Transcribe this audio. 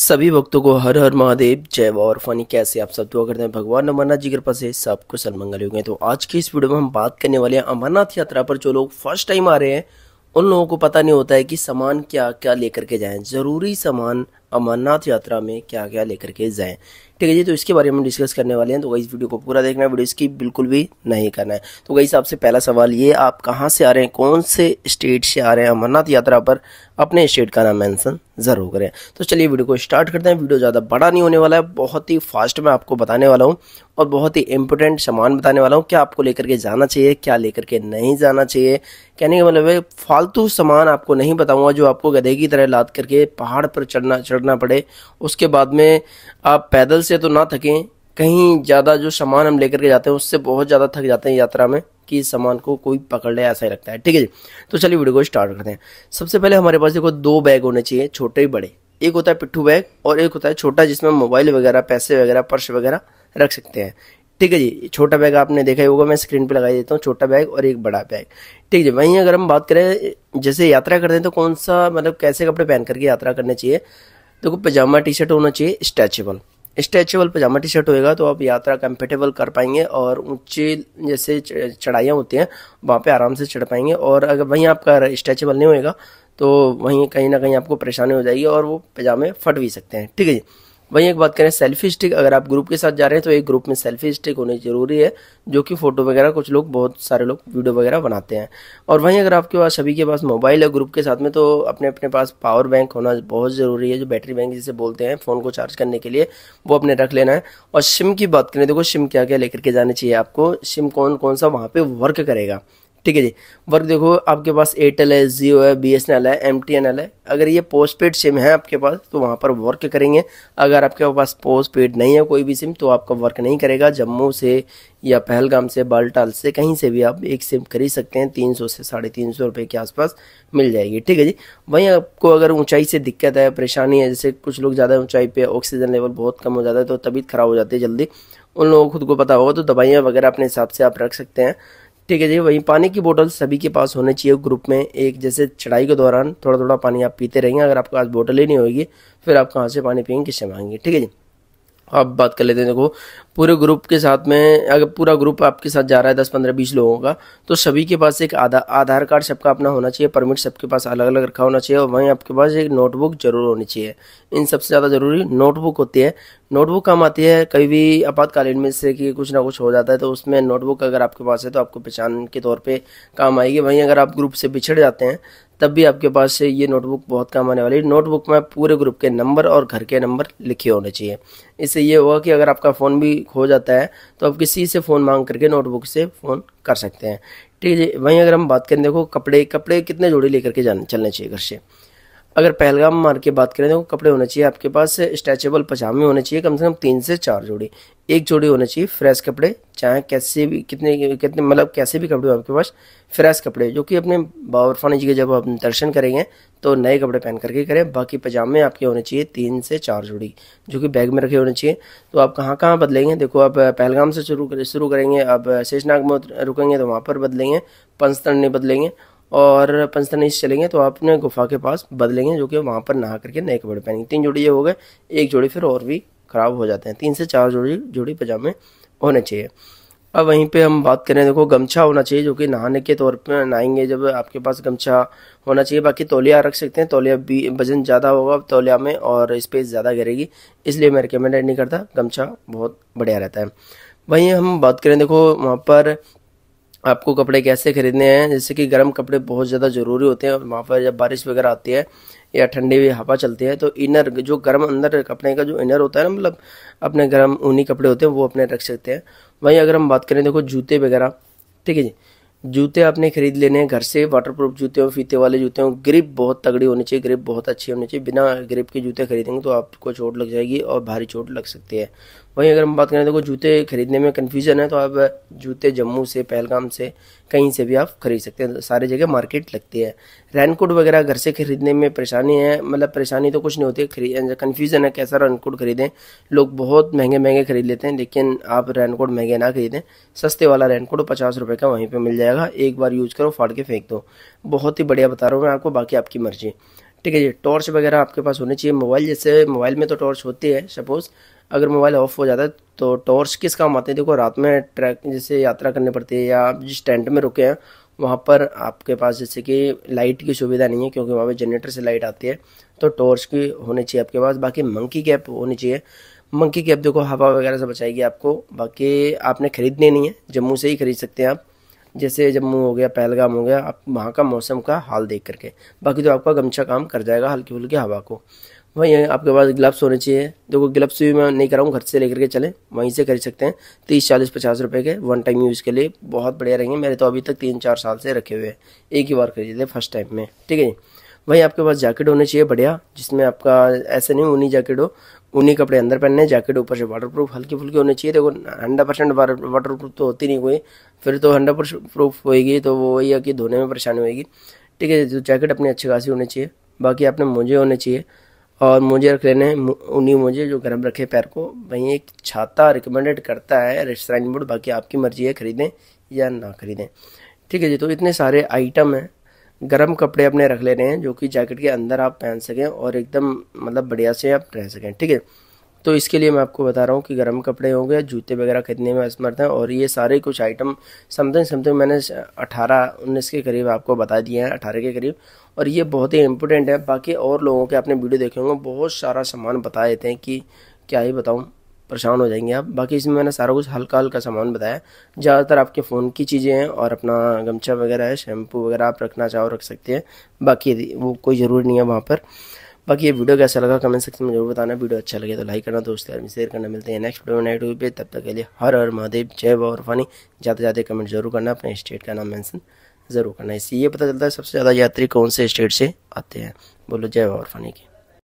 सभी भक्तों को हर हर महादेव जय और फनी कैसे आप सब दुआ करते हैं भगवान अमरनाथ जी कृपा से सबको सलमंगल होंगे तो आज के इस वीडियो में हम बात करने वाले हैं अमरनाथ यात्रा पर जो लोग फर्स्ट टाइम आ रहे हैं उन लोगों को पता नहीं होता है कि सामान क्या क्या लेकर के जाएं ज़रूरी सामान अमरनाथ यात्रा में क्या क्या लेकर के जाएं ठीक है जी तो इसके बारे में डिस्कस करने वाले हैं तो गई वीडियो को पूरा देखना है वीडियो इसकी बिल्कुल भी नहीं करना है तो गई आपसे पहला सवाल ये आप कहाँ से आ रहे हैं कौन से स्टेट से आ रहे हैं अमरनाथ यात्रा पर अपने स्टेट का नाम मैंसन ज़रूर करें तो चलिए वीडियो को स्टार्ट करते हैं वीडियो ज़्यादा बड़ा नहीं होने वाला है बहुत ही फास्ट मैं आपको बताने वाला हूँ और बहुत ही इंपॉर्टेंट सामान बताने वाला हूँ क्या आपको लेकर के जाना चाहिए क्या लेकर के नहीं जाना चाहिए कहने का मतलब है फालतू सामान आपको नहीं बताऊँगा जो आपको गधे की तरह लाद करके पहाड़ पर चढ़ना चढ़ना पड़े उसके बाद में आप पैदल से तो ना थकें कहीं ज़्यादा जो सामान हम लेकर के जाते हैं उससे बहुत ज़्यादा थक जाते हैं यात्रा में कि सामान को कोई पकड़ ले ऐसा ही लगता है ठीक है जी तो चलिए वीडियो को स्टार्ट करते हैं सबसे पहले हमारे पास देखो दो बैग होने चाहिए छोटे बड़े एक होता है पिट्ठू बैग और एक होता है छोटा जिसमें मोबाइल वगैरह पैसे वगैरह पर्स वगैरह रख सकते हैं ठीक है जी छोटा बैग आपने देखा ही होगा मैं स्क्रीन पे लगा देता हूँ छोटा बैग और एक बड़ा बैग ठीक है वहीं अगर हम बात करें जैसे यात्रा करते हैं तो कौन सा मतलब कैसे कपड़े पहन करके यात्रा करने चाहिए देखो तो पजामा टी शर्ट होना चाहिए stretchable stretchable pyjama T shirt होएगा तो आप यात्रा कंफर्टेबल कर पाएंगे और ऊंचे जैसे चढ़ाइयाँ होती हैं वहाँ पे आराम से चढ़ पाएंगे और अगर वहीं आपका स्ट्रेचेबल नहीं होएगा तो वहीं कहीं ना कहीं आपको परेशानी हो जाएगी और वो पजामे फट भी सकते हैं ठीक है जी वहीं एक बात करें सेल्फी स्टिक अगर आप ग्रुप के साथ जा रहे हैं तो एक ग्रुप में सेल्फी स्टिक होनी जरूरी है जो कि फोटो वगैरह कुछ लोग बहुत सारे लोग वीडियो वगैरह बनाते हैं और वहीं अगर आपके पास सभी के पास मोबाइल है ग्रुप के साथ में तो अपने अपने पास पावर बैंक होना बहुत ज़रूरी है जो बैटरी बैंक जिसे बोलते हैं फ़ोन को चार्ज करने के लिए वो अपने रख लेना है और सिम की बात करें देखो सिम क्या क्या लेकर के जाना चाहिए आपको सिम कौन कौन सा वहाँ पे वर्क करेगा ठीक है जी वर्क देखो आपके पास एयरटेल है जियो है बी एस एन एल है एम टी एन एल है अगर ये पोस्ट पेड सिम है आपके पास तो वहाँ पर वर्क करेंगे अगर आपके पास पोस्ट पेड नहीं है कोई भी सिम तो आपका वर्क नहीं करेगा जम्मू से या पहलगाम से बालटाल से कहीं से भी आप एक सिम खरीद सकते हैं तीन सौ से साढ़े तीन सौ रुपये के आसपास मिल जाएगी ठीक है जी वहीं आपको अगर ऊँचाई से दिक्कत है परेशानी है जैसे कुछ लोग ज़्यादा ऊंचाई पर ऑक्सीजन लेवल बहुत कम हो जाता है तो तबीयत खराब हो जाती है जल्दी उन लोगों को खुद को पता होगा तो दवाइयाँ वगैरह अपने हिसाब से आप रख सकते हैं ठीक है जी वहीं पानी की बोतल सभी के पास होनी चाहिए ग्रुप में एक जैसे चढ़ाई के दौरान थोड़ा थोड़ा पानी आप पीते रहेंगे अगर आपके पास बोतल ही नहीं होगी फिर आप कहाँ से पानी पियेंगे किससे मांगेंगे ठीक है जी अब बात कर लेते हैं देखो पूरे ग्रुप के साथ में अगर पूरा ग्रुप आपके साथ जा रहा है दस पंद्रह बीस लोगों का तो सभी के पास एक आधा आधार कार्ड सबका अपना होना चाहिए परमिट सबके पास अलग अलग रखा होना चाहिए और वहीं आपके पास एक नोटबुक जरूर होनी चाहिए इन सबसे ज़्यादा ज़रूरी नोटबुक होती है नोटबुक काम आती है कभी भी आपातकालीन में से कि कुछ ना कुछ हो जाता है तो उसमें नोटबुक अगर आपके पास है तो आपको पहचान के तौर पर काम आएगी वहीं अगर आप ग्रुप से बिछड़ जाते हैं तब भी आपके पास ये नोटबुक बहुत काम आने वाली है नोटबुक में पूरे ग्रुप के नंबर और घर के नंबर लिखे होने चाहिए इससे ये होगा कि अगर आपका फ़ोन भी खो जाता है तो आप किसी से फ़ोन मांग करके नोटबुक से फ़ोन कर सकते हैं ठीक है वहीं अगर हम बात करें देखो कपड़े कपड़े कितने जोड़े लेकर के जाने चलने चाहिए घर से अगर पहलगाम मार के बात करें तो कपड़े होने चाहिए आपके पास स्ट्रेचेबल पजामे होने चाहिए कम से कम तीन से चार जोड़ी एक जोड़ी होने चाहिए फ्रेश कपड़े चाहे कैसे भी कितने कितने मतलब कैसे भी कपड़े हो आपके पास फ्रेश कपड़े जो कि अपने बाबरफानी जी के जब आप दर्शन करेंगे तो नए कपड़े पहन करके करें बाकी पजामे आपके होने चाहिए तीन से चार जोड़ी जो कि बैग में रखे होने चाहिए तो आप कहाँ कहाँ बदलेंगे देखो आप पहलगाम से शुरू शुरू करेंगे आप शेषनाग में रुकेंगे तो वहाँ पर बदलेंगे पंचतन नहीं बदलेंगे और पंचतनीस चलेंगे तो आप अपने गुफा के पास बदलेंगे जो कि वहाँ पर नहा करके नए कपड़े पहनेंगे तीन जोड़ी ये हो गए एक जोड़ी फिर और भी ख़राब हो जाते हैं तीन से चार जोड़ी जोड़ी पजामे होने चाहिए अब वहीं पे हम बात करें देखो गमछा होना चाहिए जो कि नहाने के तौर पर नहाएंगे जब आपके पास गमछा होना चाहिए बाकी तौलिया रख सकते हैं तौलिया भी वजन ज़्यादा होगा तौलिया में और स्पेस ज़्यादा गिरेगी इसलिए मैं रिकमेंडेड नहीं करता गमछा बहुत बढ़िया रहता है वहीं हम बात करें देखो वहाँ पर आपको कपड़े कैसे खरीदने हैं जैसे कि गर्म कपड़े बहुत ज़्यादा ज़रूरी होते हैं वहाँ पर जब बारिश वगैरह आती है या ठंडी हुई हवा चलती है तो इनर जो गर्म अंदर कपड़े का जो इनर होता है ना मतलब अपने गर्म ऊनी कपड़े होते हैं वो अपने रख सकते हैं वहीं अगर हम बात करें देखो जूते वगैरह ठीक है जी जूते आपने खरीद लेने हैं घर से प्रूफ जूते हों फीते वाले जूते हों ग्रिप बहुत तगड़ी होनी चाहिए ग्रिप बहुत अच्छी होनी चाहिए बिना ग्रिप के जूते खरीदेंगे तो आपको चोट लग जाएगी और भारी चोट लग सकती है वहीं अगर हम बात करें तो जूते खरीदने में कन्फ्यूज़न है तो आप जूते जम्मू से पहलगाम से कहीं से भी आप खरीद सकते हैं सारी जगह मार्केट लगती है रेनकोट वगैरह घर से खरीदने में परेशानी है मतलब परेशानी तो कुछ नहीं होती कन्फ्यूज़न है कैसा रेनकोट खरीदें लोग बहुत महंगे महंगे खरीद लेते हैं लेकिन आप रेनकोट महंगे ना खरीदें सस्ते वाला रेनकोट पचास रुपये का वहीं पर मिल जाएगा एक बार यूज़ करो फाड़ के फेंक दो बहुत ही बढ़िया बता रहा हूँ मैं आपको बाकी आपकी मर्ज़ी ठीक है जी टॉर्च वगैरह आपके पास होनी चाहिए मोबाइल जैसे मोबाइल में तो टॉर्च होती है सपोज़ अगर मोबाइल ऑफ हो जाता है तो टॉर्च किस काम आते हैं देखो रात में ट्रैक जैसे यात्रा करनी पड़ती है या आप जिस टेंट में रुके हैं वहाँ पर आपके पास जैसे कि लाइट की सुविधा नहीं है क्योंकि वहाँ पर जनरेटर से लाइट आती है तो टॉर्च की होनी चाहिए आपके पास बाकी मंकी कैप होनी चाहिए मंकी कैप देखो हवा वगैरह से बचाएगी आपको बाकी आपने खरीदने नहीं है जम्मू से ही खरीद सकते हैं आप जैसे जम्मू हो गया पहलगाम हो गया आप वहाँ का मौसम का हाल देख करके बाकी तो आपका गमछा काम कर जाएगा हल्की फुल्की हवा को वहीं आपके पास ग्लव्स होने चाहिए देखो ग्लव्स भी मैं नहीं कराऊँ घर से लेकर के चले वहीं से खरीद सकते हैं तीस चालीस पचास रुपये के वन टाइम यूज़ के लिए बहुत बढ़िया रहेंगे मेरे तो अभी तक तीन चार साल से रखे हुए हैं एक ही बार खरीदे फर्स्ट टाइम में ठीक है जी वहीं आपके पास जैकेट होने चाहिए बढ़िया जिसमें आपका ऐसे नहीं ऊनी जैकेट हो ऊनी कपड़े अंदर पहनने जैकेट ऊपर से वाटर प्रूफ हल्के फुल्के होने चाहिए देखो हंड्रेड परसेंट वाटर प्रूफ तो होती नहीं कोई फिर तो हंड्रेड प्रूफ होएगी तो वो वही है कि धोने में परेशानी होगी ठीक है जो तो जैकेट अपनी अच्छी खासी होनी चाहिए बाकी आपने मोजे होने चाहिए और मुझे रख लेने उन्हीं मुझे जो गर्म रखे पैर को वहीं एक छाता रिकमेंडेड करता है रेस्टोरेंट बोर्ड बाकी आपकी मर्जी है ख़रीदें या ना ख़रीदें ठीक है जी तो इतने सारे आइटम हैं गर्म कपड़े अपने रख ले रहे हैं जो कि जैकेट के अंदर आप पहन सकें और एकदम मतलब बढ़िया से आप रह सकें ठीक है तो इसके लिए मैं आपको बता रहा हूँ कि गर्म कपड़े हो गए जूते वगैरह खरीदने में असमर्थ हैं और ये सारे कुछ आइटम समथिंग समथिंग मैंने अठारह उन्नीस के करीब आपको बता दिए हैं अठारह के करीब और ये बहुत ही इंपॉर्टेंट है बाकी और लोगों के आपने वीडियो देखे होंगे बहुत सारा सामान बता देते हैं कि क्या ही बताऊँ परेशान हो जाएंगे आप बाकी इसमें मैंने सारा कुछ हल्का हल्का सामान बताया ज़्यादातर आपके फ़ोन की चीज़ें हैं और अपना गमछा वगैरह है शैम्पू वगैरह आप रखना चाहो रख सकते हैं बाकी वो कोई ज़रूरी नहीं है वहाँ पर बाकी ये वीडियो कैसा लगा कमेंट सेक्शन में जरूर बताना वीडियो अच्छा लगे तो लाइक करना दोस्तों यार शेयर करना मिलते हैं नेक्स्ट वीडियो नाइट पे तब तक के लिए हर हर महादेव जय और फानी जाते जाते कमेंट जरूर करना अपने स्टेट का नाम मैंसन ज़रूर करना इससे ये पता चलता है सबसे ज़्यादा यात्री कौन से स्टेट से आते हैं बोलो जय और फानी की